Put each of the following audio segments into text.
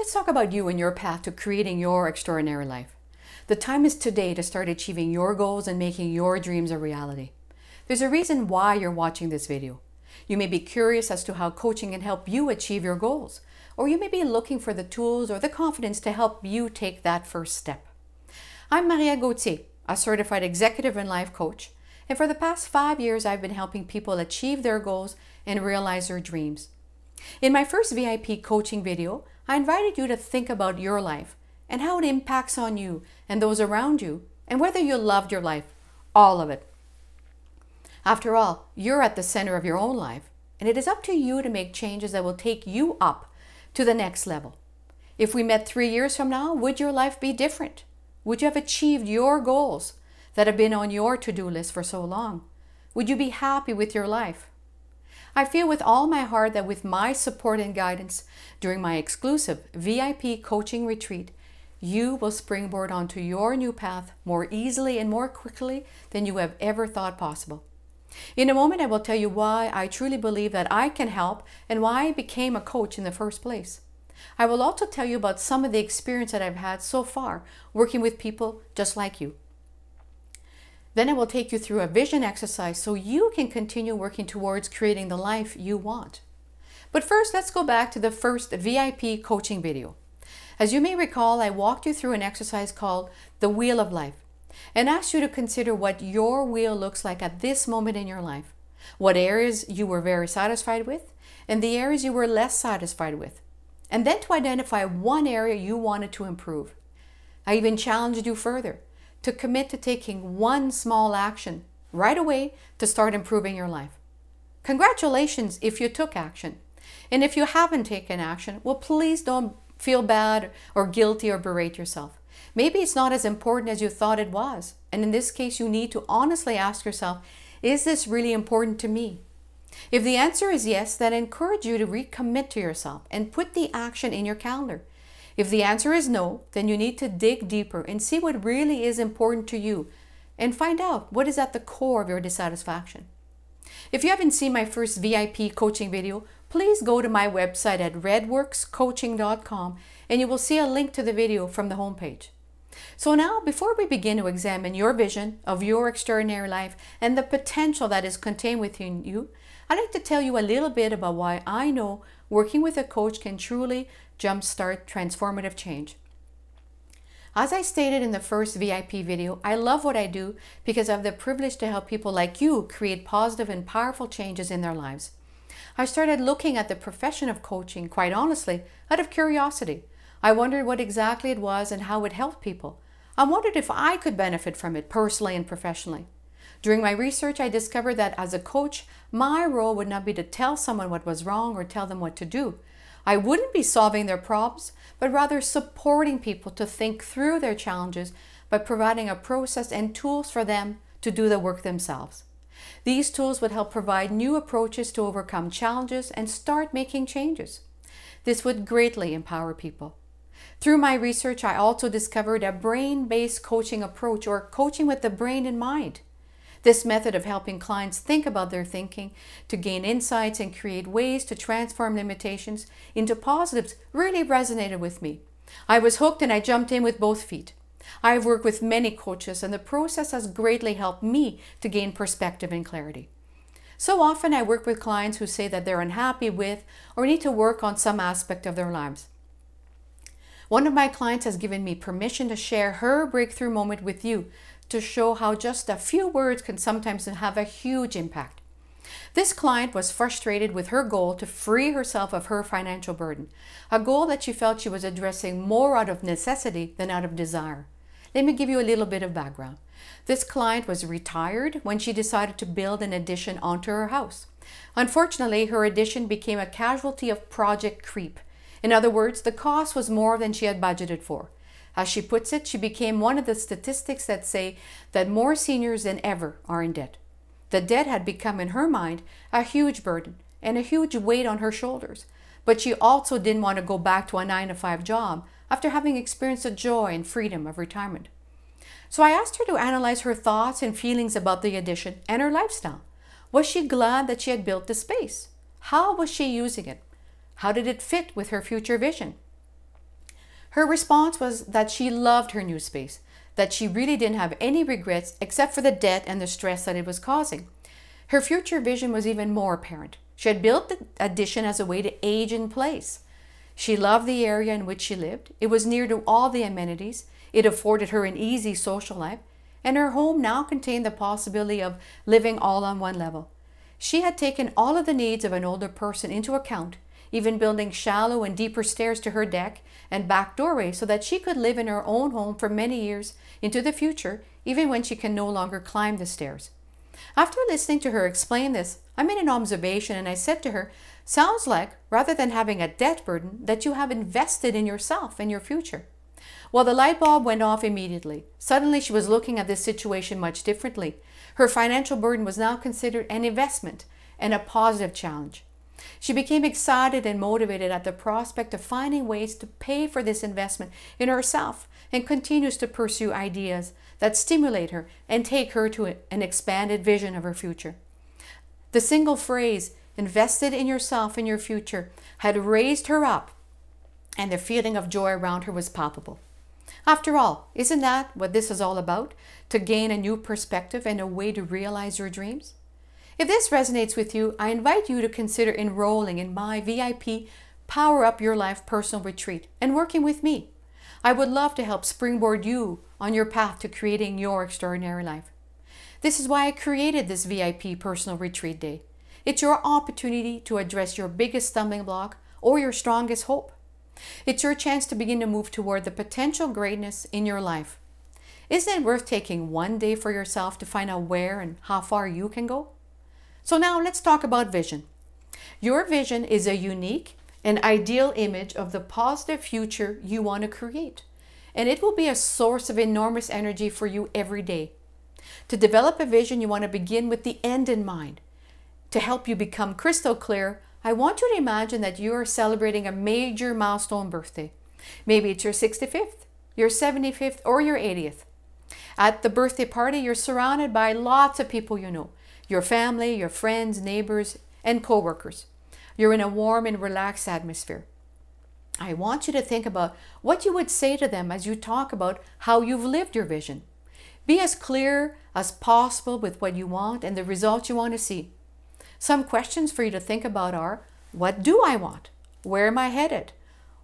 Let's talk about you and your path to creating your extraordinary life. The time is today to start achieving your goals and making your dreams a reality. There's a reason why you're watching this video. You may be curious as to how coaching can help you achieve your goals, or you may be looking for the tools or the confidence to help you take that first step. I'm Maria Gauthier, a certified executive and life coach, and for the past five years, I've been helping people achieve their goals and realize their dreams. In my first VIP coaching video, I invited you to think about your life and how it impacts on you and those around you and whether you loved your life, all of it. After all, you're at the center of your own life, and it is up to you to make changes that will take you up to the next level. If we met three years from now, would your life be different? Would you have achieved your goals that have been on your to do list for so long? Would you be happy with your life? I feel with all my heart that with my support and guidance during my exclusive VIP coaching retreat, you will springboard onto your new path more easily and more quickly than you have ever thought possible. In a moment, I will tell you why I truly believe that I can help and why I became a coach in the first place. I will also tell you about some of the experience that I've had so far working with people just like you. Then I will take you through a vision exercise so you can continue working towards creating the life you want. But first, let's go back to the first VIP coaching video. As you may recall, I walked you through an exercise called the Wheel of Life and asked you to consider what your wheel looks like at this moment in your life, what areas you were very satisfied with, and the areas you were less satisfied with, and then to identify one area you wanted to improve. I even challenged you further to commit to taking one small action right away to start improving your life. Congratulations if you took action. And if you haven't taken action, well, please don't feel bad or guilty or berate yourself. Maybe it's not as important as you thought it was. And in this case, you need to honestly ask yourself, is this really important to me? If the answer is yes, then I encourage you to recommit to yourself and put the action in your calendar. If the answer is no, then you need to dig deeper and see what really is important to you and find out what is at the core of your dissatisfaction. If you haven't seen my first VIP coaching video, please go to my website at redworkscoaching.com and you will see a link to the video from the homepage. So now, before we begin to examine your vision of your extraordinary life and the potential that is contained within you, I'd like to tell you a little bit about why I know Working with a coach can truly jumpstart transformative change. As I stated in the first VIP video, I love what I do because I have the privilege to help people like you create positive and powerful changes in their lives. I started looking at the profession of coaching, quite honestly, out of curiosity. I wondered what exactly it was and how it helped people. I wondered if I could benefit from it personally and professionally. During my research, I discovered that as a coach, my role would not be to tell someone what was wrong or tell them what to do. I wouldn't be solving their problems, but rather supporting people to think through their challenges by providing a process and tools for them to do the work themselves. These tools would help provide new approaches to overcome challenges and start making changes. This would greatly empower people. Through my research, I also discovered a brain based coaching approach or coaching with the brain in mind. This method of helping clients think about their thinking to gain insights and create ways to transform limitations into positives really resonated with me. I was hooked and I jumped in with both feet. I have worked with many coaches, and the process has greatly helped me to gain perspective and clarity. So often, I work with clients who say that they're unhappy with or need to work on some aspect of their lives. One of my clients has given me permission to share her breakthrough moment with you to show how just a few words can sometimes have a huge impact. This client was frustrated with her goal to free herself of her financial burden, a goal that she felt she was addressing more out of necessity than out of desire. Let me give you a little bit of background. This client was retired when she decided to build an addition onto her house. Unfortunately, her addition became a casualty of project creep. In other words, the cost was more than she had budgeted for. As she puts it, she became one of the statistics that say that more seniors than ever are in debt. The debt had become, in her mind, a huge burden and a huge weight on her shoulders. But she also didn't want to go back to a 9 to 5 job after having experienced the joy and freedom of retirement. So I asked her to analyze her thoughts and feelings about the addition and her lifestyle. Was she glad that she had built the space? How was she using it? How did it fit with her future vision? Her response was that she loved her new space, that she really didn't have any regrets except for the debt and the stress that it was causing. Her future vision was even more apparent. She had built the addition as a way to age in place. She loved the area in which she lived. It was near to all the amenities. It afforded her an easy social life. And her home now contained the possibility of living all on one level. She had taken all of the needs of an older person into account even building shallow and deeper stairs to her deck and back doorway so that she could live in her own home for many years into the future, even when she can no longer climb the stairs. After listening to her explain this, I made an observation and I said to her, Sounds like, rather than having a debt burden, that you have invested in yourself and your future. Well, the light bulb went off immediately. Suddenly, she was looking at this situation much differently. Her financial burden was now considered an investment and a positive challenge. She became excited and motivated at the prospect of finding ways to pay for this investment in herself and continues to pursue ideas that stimulate her and take her to an expanded vision of her future. The single phrase, invested in yourself and your future, had raised her up, and the feeling of joy around her was palpable. After all, isn't that what this is all about? To gain a new perspective and a way to realize your dreams? If this resonates with you, I invite you to consider enrolling in my VIP Power Up Your Life personal retreat and working with me. I would love to help springboard you on your path to creating your extraordinary life. This is why I created this VIP personal retreat day. It's your opportunity to address your biggest stumbling block or your strongest hope. It's your chance to begin to move toward the potential greatness in your life. Isn't it worth taking one day for yourself to find out where and how far you can go? So now let's talk about vision. Your vision is a unique and ideal image of the positive future you want to create. And it will be a source of enormous energy for you every day. To develop a vision, you want to begin with the end in mind. To help you become crystal clear, I want you to imagine that you are celebrating a major milestone birthday. Maybe it's your 65th, your 75th, or your 80th. At the birthday party, you're surrounded by lots of people you know your family, your friends, neighbors, and coworkers. You're in a warm and relaxed atmosphere. I want you to think about what you would say to them as you talk about how you've lived your vision. Be as clear as possible with what you want and the results you want to see. Some questions for you to think about are what do I want? Where am I headed?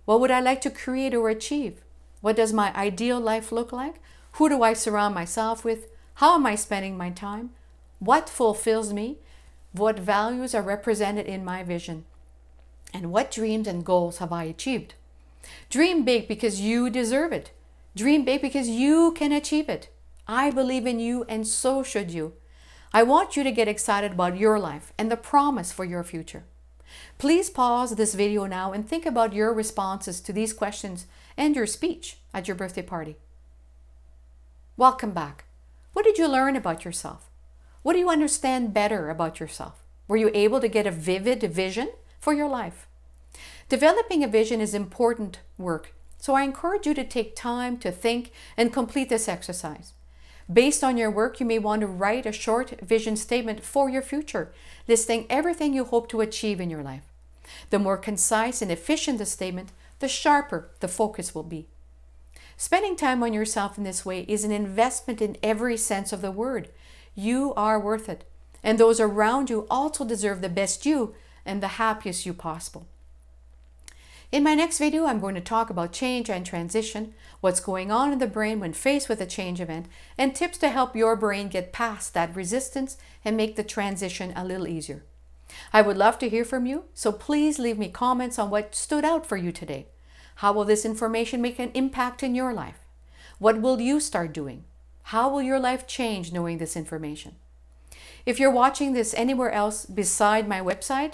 What would I like to create or achieve? What does my ideal life look like? Who do I surround myself with? How am I spending my time? what fulfills me, what values are represented in my vision, and what dreams and goals have I achieved. Dream big because you deserve it. Dream big because you can achieve it. I believe in you, and so should you. I want you to get excited about your life and the promise for your future. Please pause this video now and think about your responses to these questions and your speech at your birthday party. Welcome back. What did you learn about yourself? What do you understand better about yourself? Were you able to get a vivid vision for your life? Developing a vision is important work, so I encourage you to take time to think and complete this exercise. Based on your work, you may want to write a short vision statement for your future, listing everything you hope to achieve in your life. The more concise and efficient the statement, the sharper the focus will be. Spending time on yourself in this way is an investment in every sense of the word, you are worth it. And those around you also deserve the best you and the happiest you possible. In my next video, I'm going to talk about change and transition, what's going on in the brain when faced with a change event, and tips to help your brain get past that resistance and make the transition a little easier. I would love to hear from you, so please leave me comments on what stood out for you today. How will this information make an impact in your life? What will you start doing? How will your life change knowing this information? If you're watching this anywhere else beside my website,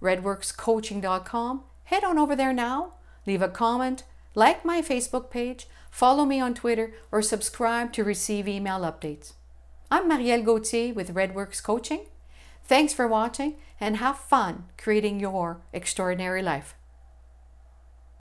redworkscoaching.com, head on over there now, leave a comment, like my Facebook page, follow me on Twitter, or subscribe to receive email updates. I'm Marielle Gauthier with Redworks Coaching. Thanks for watching and have fun creating your extraordinary life.